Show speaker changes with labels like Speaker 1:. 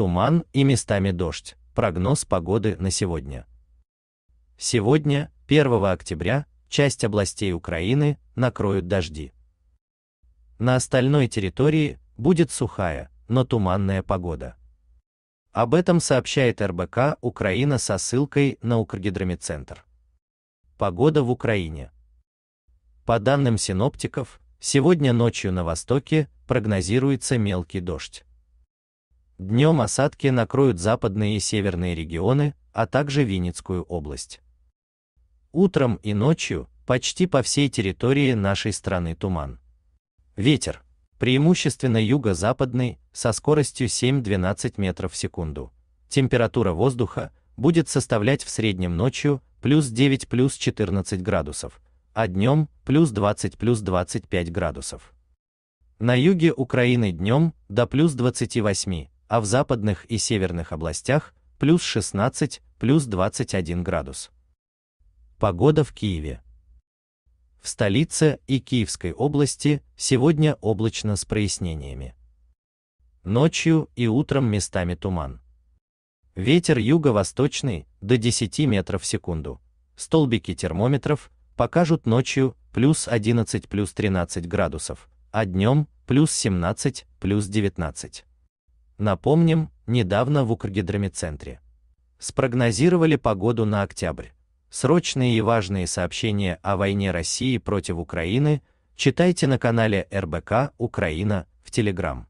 Speaker 1: туман и местами дождь. Прогноз погоды на сегодня. Сегодня, 1 октября, часть областей Украины накроют дожди. На остальной территории будет сухая, но туманная погода. Об этом сообщает РБК Украина со ссылкой на Укргидромедцентр. Погода в Украине. По данным синоптиков, сегодня ночью на востоке прогнозируется мелкий дождь. Днем осадки накроют западные и северные регионы, а также Винницкую область. Утром и ночью почти по всей территории нашей страны туман. Ветер преимущественно юго-западный, со скоростью 7-12 метров в секунду. Температура воздуха будет составлять в среднем ночью плюс 9 плюс 14 градусов, а днем плюс 20 плюс 25 градусов. На юге Украины днем до плюс 28, а в западных и северных областях плюс 16, плюс 21 градус. Погода в Киеве. В столице и Киевской области сегодня облачно с прояснениями. Ночью и утром местами туман. Ветер юго-восточный до 10 метров в секунду. Столбики термометров покажут ночью плюс 11 плюс 13 градусов, а днем плюс 17 плюс 19. Напомним, недавно в Укргидромедцентре спрогнозировали погоду на октябрь. Срочные и важные сообщения о войне России против Украины читайте на канале РБК Украина в Телеграм.